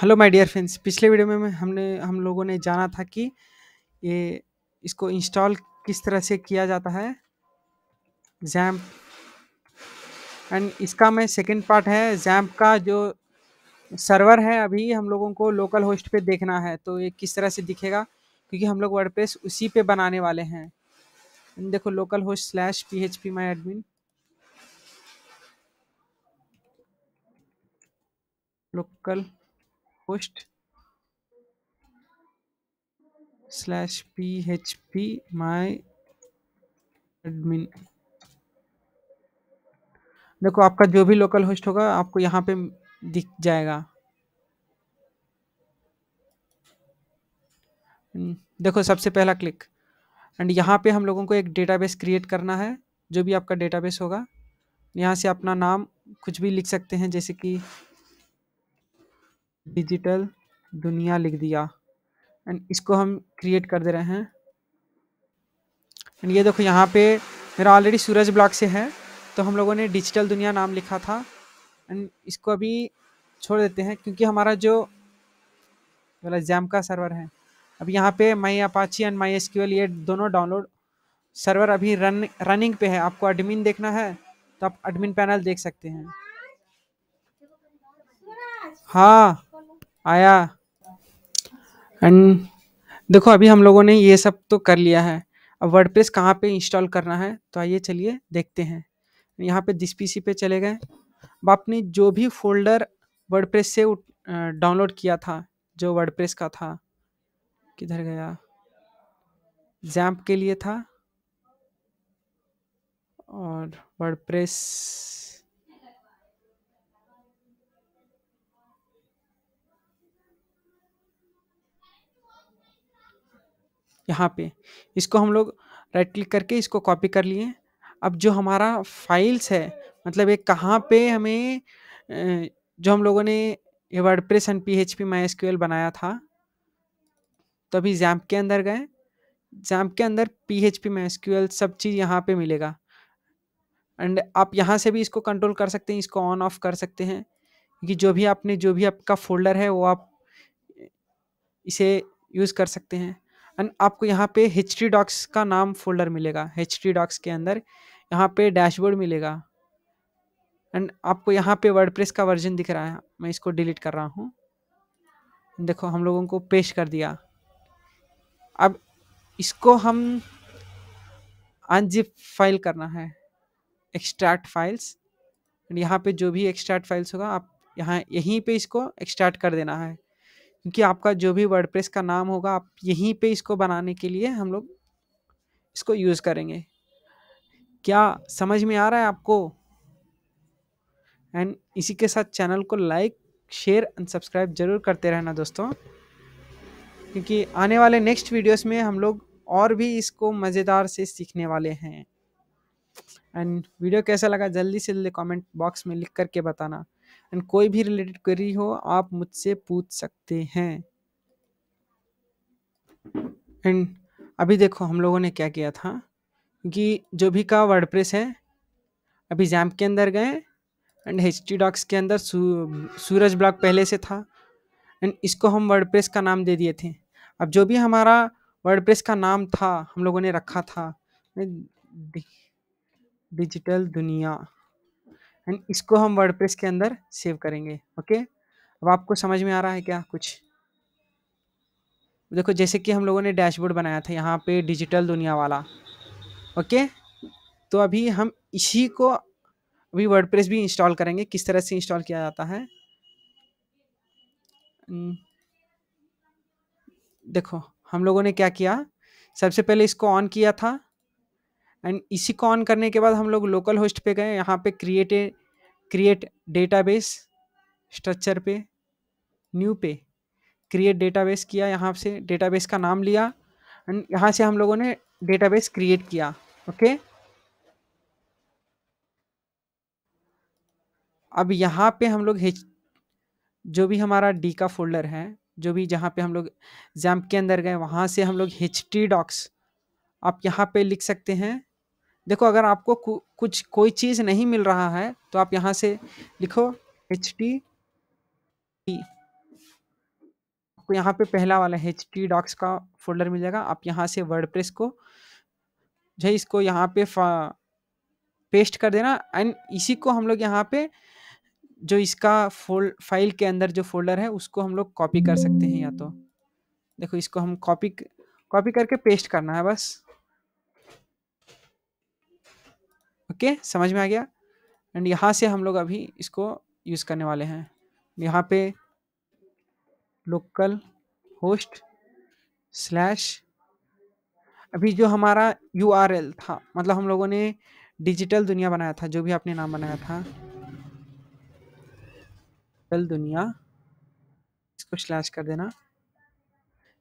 Hello my dear friends पिछले video में, हमने हम लोगों ने जाना था कि ये इसको इंस्टॉल किस तरह से किया जाता है जैम्प एंड इसका मैं सेकंड पार्ट है जैम्प का जो सर्वर है अभी हम लोगों को लोकल होस्ट पे देखना है तो ये किस तरह से दिखेगा क्योंकि हम लोग वर्ड उसी पे बनाने वाले हैं देखो local host slash P H P माई admin local slash P H P माई एडमिन देखो आपका जो भी लोकल होस्ट होगा आपको यहाँ पे दिख जाएगा hmm, देखो सबसे पहला क्लिक एंड यहाँ पे हम लोगों को एक डेटाबेस क्रिएट करना है जो भी आपका डेटाबेस होगा यहाँ से अपना नाम कुछ भी लिख सकते हैं जैसे कि डिजिटल दुनिया लिख दिया एंड इसको हम क्रिएट कर दे रहे हैं एंड ये देखो यहाँ पे मेरा ऑलरेडी सूरज ब्लॉक से है तो हम लोगों ने डिजिटल दुनिया नाम लिखा था एंड इसको अभी छोड़ देते हैं क्योंकि हमारा जो वाला जैम का सर्वर है अब यहाँ पे my Apache and my S ये दोनों डाउनलोड सर्वर अभी रन रनिंग पे है आपको एडमिन देखना है तो आप एडमिन पैनल देख सकते हैं हाँ आया एंड देखो अभी हम लोगों ने ये सब तो कर लिया है अब वर्ड प्रेस कहाँ पर इंस्टॉल करना है तो आइए चलिए देखते हैं यहाँ पे जिस पीसी पे चले गए अब आपने जो भी फोल्डर वर्ड प्रेस से डाउनलोड किया था जो वर्ड प्रेस का था किधर गया जैम्प के लिए था और वर्ड प्रेस यहाँ पे इसको हम लोग राइट क्लिक करके इसको कॉपी कर लिए अब जो हमारा फाइल्स है मतलब एक कहाँ पे हमें जो हम लोगों ने ये WordPress and P H P my SQL बनाया था तो अभी जैम्प के अंदर गए जैम्प के अंदर P H P my SQL सब चीज़ यहाँ पे मिलेगा एंड आप यहाँ से भी इसको कंट्रोल कर सकते हैं इसको ऑन ऑफ कर सकते हैं क्योंकि जो भी आपने जो भी आपका फोल्डर है वो आप इसे यूज़ कर सकते हैं एंड आपको यहाँ पे एच टी डॉक्स का नाम फोल्डर मिलेगा एच टी डॉक्स के अंदर यहाँ पे डैशबोर्ड मिलेगा एंड आपको यहाँ पे वर्डप्रेस का वर्जन दिख रहा है मैं इसको डिलीट कर रहा हूँ देखो हम लोगों को पेश कर दिया अब इसको हम अनजिप फाइल करना है एक्सट्रैक्ट फाइल्स एंड यहाँ पे जो भी एक्सट्रैक्ट फाइल्स होगा आप यहाँ यहीं पे इसको एक्सट्रैक्ट कर देना है क्योंकि आपका जो भी वर्ड का नाम होगा आप यहीं पे इसको बनाने के लिए हम लोग इसको यूज़ करेंगे क्या समझ में आ रहा है आपको एंड इसी के साथ चैनल को लाइक शेयर एंड सब्सक्राइब जरूर करते रहना दोस्तों क्योंकि आने वाले नेक्स्ट वीडियोस में हम लोग और भी इसको मज़ेदार से सीखने वाले हैं एंड वीडियो कैसा लगा जल्दी से जल्दी कमेंट बॉक्स में लिख करके बताना एंड कोई भी रिलेटेड क्वेरी हो आप मुझसे पूछ सकते हैं एंड अभी देखो हम लोगों ने क्या किया था कि जो भी का प्रेस है अभी जैम्प के अंदर गए एंड एच टी डॉक्स के अंदर सू, सूरज ब्लॉक पहले से था एंड इसको हम प्रेस का नाम दे दिए थे अब जो भी हमारा प्रेस का नाम था हम लोगों ने रखा था डिजिटल दुनिया एंड इसको हम वर्ड के अंदर सेव करेंगे ओके अब आपको समझ में आ रहा है क्या कुछ देखो जैसे कि हम लोगों ने डैशबोर्ड बनाया था यहाँ पे डिजिटल दुनिया वाला ओके तो अभी हम इसी को अभी वर्ड भी इंस्टॉल करेंगे किस तरह से इंस्टॉल किया जाता है देखो हम लोगों ने क्या किया सबसे पहले इसको ऑन किया था एंड इसी को ऑन करने के बाद हम लोग लोकल होस्ट पे गए यहाँ पे क्रिएट क्रिएट डेटाबेस स्ट्रक्चर पे न्यू पे क्रिएट डेटाबेस किया यहाँ से डेटाबेस का नाम लिया एंड यहाँ से हम लोगों ने डेटाबेस क्रिएट किया ओके अब यहाँ पे हम लोग जो भी हमारा डी का फोल्डर है जो भी जहाँ पे हम लोग जैम्प के अंदर गए वहाँ से हम लोग एच टी डॉक्स आप यहाँ पे लिख सकते हैं देखो अगर आपको कुछ कोई चीज़ नहीं मिल रहा है तो आप यहाँ से लिखो एच टी e। आपको यहाँ पे पहला वाला एच टी डॉक्स का फोल्डर मिल जाएगा आप यहाँ से वर्ड प्रेस को जो इसको यहाँ पे पेस्ट कर देना एंड इसी को हम लोग यहाँ पे जो इसका फोल्ड फाइल के अंदर जो फोल्डर है उसको हम लोग कॉपी कर सकते हैं या तो देखो इसको हम कॉपी कॉपी करके पेस्ट करना है बस ओके okay? समझ में आ गया एंड यहाँ से हम लोग अभी इसको यूज़ करने वाले हैं यहाँ पे लोकल होस्ट स्लैश अभी जो हमारा यू था मतलब हम लोगों ने डिजिटल दुनिया बनाया था जो भी आपने नाम बनाया था डिजिटल दुनिया इसको स्लैश कर देना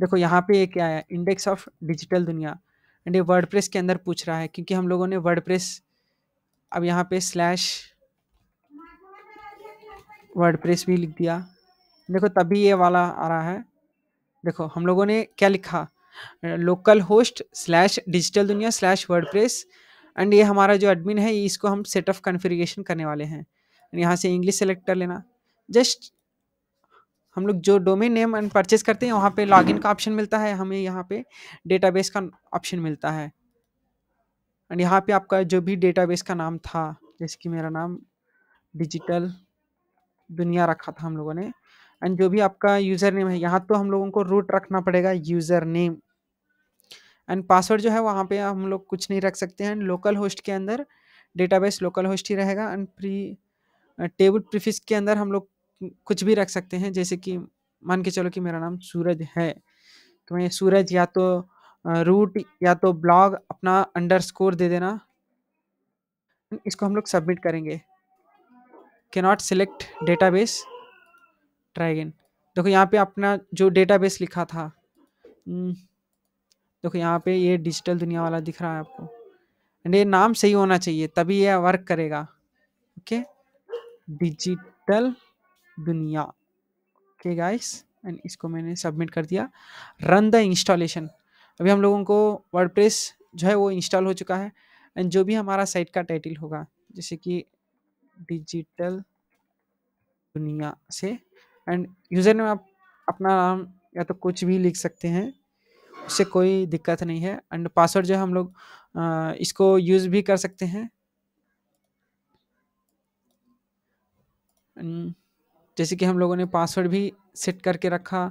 देखो यहाँ पे ये क्या है index of digital Duniya and ये वर्डप्रेस के अंदर पूछ रहा है क्योंकि हम लोगों ने वर्डप्रेस अब यहाँ पे स्लैश प्रेस भी लिख दिया देखो तभी ये वाला आ रहा है देखो हम लोगों ने क्या लिखा local host slash digital Duniya slash press and ये हमारा जो एडमिन है इसको हम सेट ऑफ कन्फिग्रेशन करने वाले हैं यहाँ से इंग्लिश सेलेक्ट कर लेना जस्ट हम लोग जो डोमेन नेम एंड परचेज करते हैं वहाँ पे लॉगिन का ऑप्शन मिलता है हमें यहाँ पे डेटाबेस का ऑप्शन मिलता है एंड यहाँ पे आपका जो भी डेटाबेस का नाम था जैसे कि मेरा नाम डिजिटल दुनिया रखा था हम लोगों ने एंड जो भी आपका यूज़र नेम है यहाँ तो हम लोगों को रूट रखना पड़ेगा यूज़र नेम एंड पासवर्ड जो है वहाँ पे हम लोग कुछ नहीं रख सकते हैं लोकल होस्ट के अंदर डेटाबेस लोकल होस्ट ही रहेगा एंड प्री टेबल प्रीफिक्स के अंदर हम लोग कुछ भी रख सकते हैं जैसे कि मान के चलो कि मेरा नाम सूरज है तो मैं सूरज या तो रूट या तो ब्लॉग अपना अंडरस्कोर दे देना इसको हम लोग सबमिट करेंगे के not select database again देखो यहाँ पे अपना जो डेटा बेस लिखा था हम्म, देखो यहाँ पे ये डिजिटल दुनिया वाला दिख रहा है आपको एंड ये नाम सही होना चाहिए तभी ये वर्क करेगा okay digital Duniya okay guys and इसको मैंने सबमिट कर दिया रन द इंस्टॉलेशन अभी हम लोगों को वर्डप्रेस जो है वो इंस्टॉल हो चुका है एंड जो भी हमारा साइट का टाइटल होगा जैसे कि डिजिटल दुनिया से एंड यूज़र नेम आप अपना नाम या तो कुछ भी लिख सकते हैं उससे कोई दिक्कत नहीं है एंड पासवर्ड जो है हम लोग इसको यूज़ भी कर सकते हैं जैसे कि हम लोगों ने पासवर्ड भी सेट करके रखा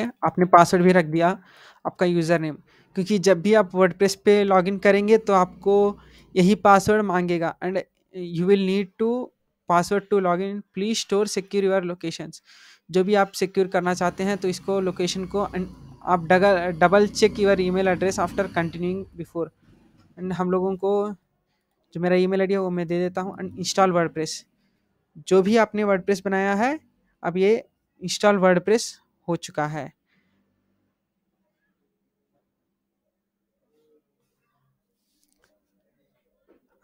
है आपने पासवर्ड भी रख दिया आपका यूज़र नेम क्योंकि जब भी आप वर्ड पर लॉग लॉगिन करेंगे तो आपको यही पासवर्ड मांगेगा and you will need to password to log in please store secure your locations जो भी आप सिक्योर करना चाहते हैं तो इसको लोकेशन को एंड आप double double check your email address after continuing before and हम लोगों को जो मेरा ईमेल आईडी है वो मैं दे देता हूँ एंड इंस्टॉल वर्डप्रेस जो भी आपने वर्डप्रेस बनाया है अब ये इंस्टॉल वर्डप्रेस हो चुका है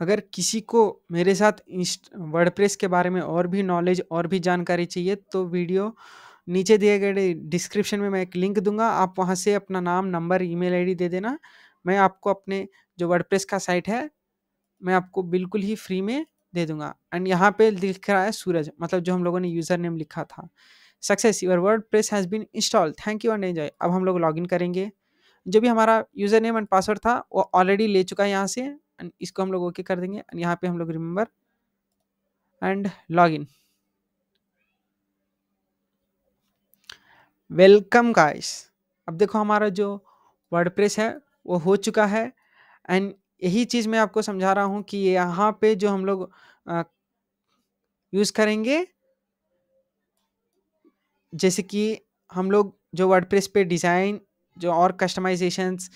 अगर किसी को मेरे साथ वर्डप्रेस के बारे में और भी नॉलेज और भी जानकारी चाहिए तो वीडियो नीचे दिए गए डिस्क्रिप्शन में मैं एक लिंक दूंगा आप वहां से अपना नाम नंबर ईमेल आईडी दे देना मैं आपको अपने जो वर्डप्रेस का साइट है मैं आपको बिल्कुल ही फ्री में दे दूंगा एंड यहाँ पे दिख रहा है सूरज मतलब जो हम लोगों ने यूज़र नेम लिखा था success your WordPress has been install thank you and enjoy अब हम लोग लॉगिन करेंगे जो भी हमारा यूज़र नेम एंड पासवर्ड था वो ऑलरेडी ले चुका है यहाँ से एंड इसको हम लोग ओके कर देंगे एंड यहाँ पे हम लोग remember and log in welcome guys अब देखो हमारा जो प्रेस है वो हो चुका है एंड यही चीज़ मैं आपको समझा रहा हूँ कि यहाँ पे जो हम लोग यूज़ करेंगे जैसे कि हम लोग जो प्रेस पे डिज़ाइन जो और कस्टमाइजेशंस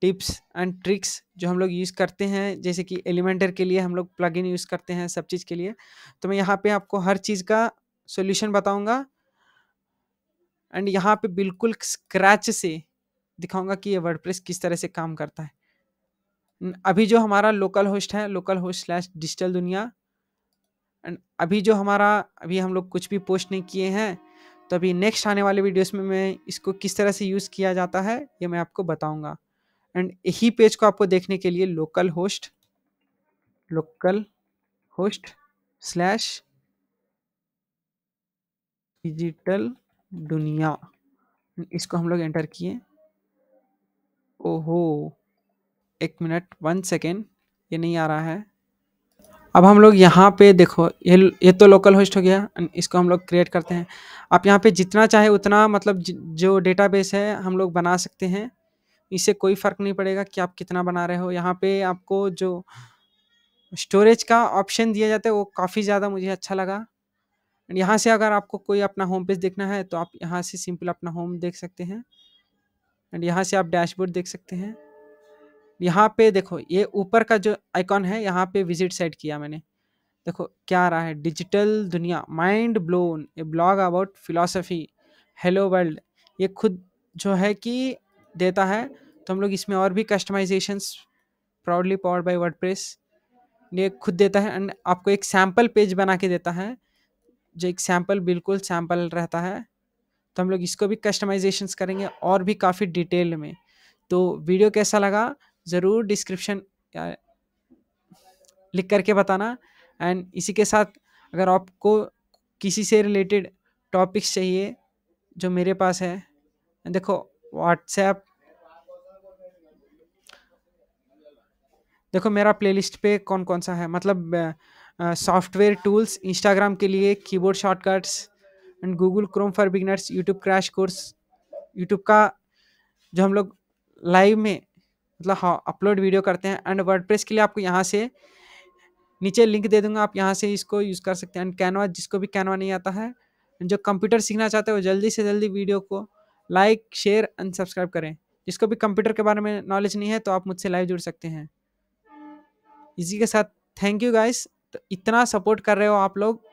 टिप्स एंड ट्रिक्स जो हम लोग यूज़ करते हैं जैसे कि एलिमेंटर के लिए हम लोग प्लग यूज़ करते हैं सब चीज़ के लिए तो मैं यहाँ पे आपको हर चीज़ का सॉल्यूशन बताऊँगा एंड यहाँ पे बिल्कुल स्क्रैच से दिखाऊंगा कि ये वर्ड किस तरह से काम करता है अभी जो हमारा लोकल होस्ट है local host slash digital Duniya and अभी जो हमारा अभी हम लोग कुछ भी पोस्ट नहीं किए हैं तो अभी नेक्स्ट आने वाले वीडियोस में मैं इसको किस तरह से यूज़ किया जाता है ये मैं आपको बताऊंगा एंड यही पेज को आपको देखने के लिए local host local host slash digital Duniya इसको हम लोग एंटर किए ओहो एक मिनट वन सेकेंड ये नहीं आ रहा है अब हम लोग यहाँ पे देखो ये ये तो लोकल होस्ट हो गया इसको हम लोग क्रिएट करते हैं आप यहाँ पे जितना चाहे उतना मतलब जो डेटाबेस है हम लोग बना सकते हैं इससे कोई फ़र्क नहीं पड़ेगा कि आप कितना बना रहे हो यहाँ पे आपको जो स्टोरेज का ऑप्शन दिया जाता है वो काफ़ी ज़्यादा मुझे अच्छा लगा एंड यहाँ से अगर आपको कोई अपना होम पेज देखना है तो आप यहाँ से सिंपल अपना होम देख सकते हैं एंड यहाँ से आप डैशबोर्ड देख सकते हैं यहाँ पे देखो ये ऊपर का जो आइकॉन है यहाँ पे विजिट सेट किया मैंने देखो क्या आ रहा है digital Duniya mind blown a blog about philosophy hello world ये खुद जो है कि देता है तो हम लोग इसमें और भी customisations proudly powered WordPress ये खुद देता है एंड आपको एक सैम्पल पेज बना के देता है जो एक सैम्पल बिल्कुल सैम्पल रहता है तो हम लोग इसको भी कस्टमाइजेशंस करेंगे और भी काफ़ी डिटेल में तो वीडियो कैसा लगा ज़रूर डिस्क्रिप्शन लिख करके बताना एंड इसी के साथ अगर आपको किसी से रिलेटेड टॉपिक्स चाहिए जो मेरे पास है देखो व्हाट्सएप देखो मेरा प्लेलिस्ट पे कौन कौन सा है मतलब सॉफ्टवेयर टूल्स इंस्टाग्राम के लिए keyboard shortcuts and Google Chrome for beginners YouTube crash course YouTube का जो हम लोग लाइव में मतलब हाँ अपलोड वीडियो करते हैं एंड वर्डप्रेस के लिए आपको यहाँ से नीचे लिंक दे दूंगा आप यहाँ से इसको यूज़ कर सकते हैं एंड कैनवा जिसको भी कैनवा नहीं आता है जो कंप्यूटर सीखना चाहते हो जल्दी से जल्दी वीडियो को लाइक शेयर एंड सब्सक्राइब करें जिसको भी कंप्यूटर के बारे में नॉलेज नहीं है तो आप मुझसे लाइव जुड़ सकते हैं इसी के साथ थैंक यू गाइस तो इतना सपोर्ट कर रहे हो आप लोग